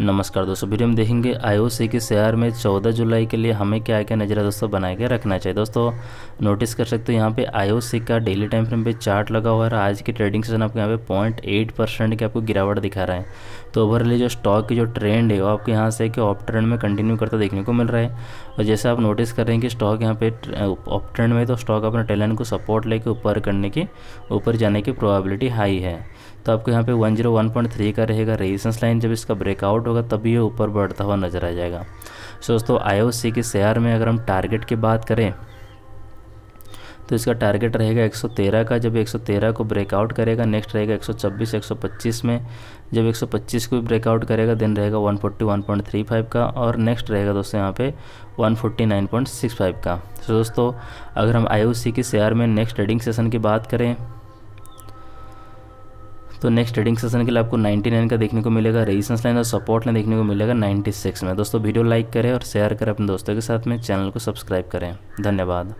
नमस्कार दोस्तों वीडियो में देखेंगे आईओसी के शेयर में 14 जुलाई के लिए हमें क्या क्या नज़रा दोस्तों बना के रखना चाहिए दोस्तों नोटिस कर सकते हो यहाँ पे आईओसी का डेली टाइम फ्रेम पे चार्ट लगा हुआ है आज की ट्रेडिंग सेशन आपको यहाँ पे पॉइंट एट परसेंट की आपको गिरावट दिखा रहा है तो ओवरऑल जो स्टॉक की जो ट्रेंड है वो आपको यहाँ से कि ऑफ ट्रेंड में कंटिन्यू करता देखने को मिल रहा है और जैसे आप नोटिस कर रहे हैं कि स्टॉक यहाँ पे ऑफ ट्रेंड uh, में तो स्टॉक अपने टैलेंट को सपोर्ट लेके ऊपर करने की ऊपर जाने की प्रोबेबिलिटी हाई है तो आपको यहाँ पे 101.3 का रहेगा रेजिस्टेंस लाइन जब इसका ब्रेकआउट होगा तभी ये ऊपर बढ़ता हुआ नजर आ जाएगा सो दोस्तों आई के शेयर में अगर हम टारगेट की बात करें तो इसका टारगेट रहेगा 113 का जब 113 को ब्रेकआउट करेगा नेक्स्ट रहेगा 126 125 में जब 125 को भी ब्रेकआउट करेगा देन रहेगा 141.35 का और नेक्स्ट रहेगा दोस्तों यहाँ पे 149.65 का तो दोस्तों अगर हम आई की शेयर में नेक्स्ट ट्रेडिंग सेशन की बात करें तो नेक्स्ट ट्रेडिंग सेशन के लिए आपको 99 का देखने को मिलेगा रेजिस्टेंस लाइन और सपोर्ट लाइन देखने को मिलेगा 96 में दोस्तों वीडियो लाइक करें और शेयर करें अपने दोस्तों के साथ में चैनल को सब्सक्राइब करें धन्यवाद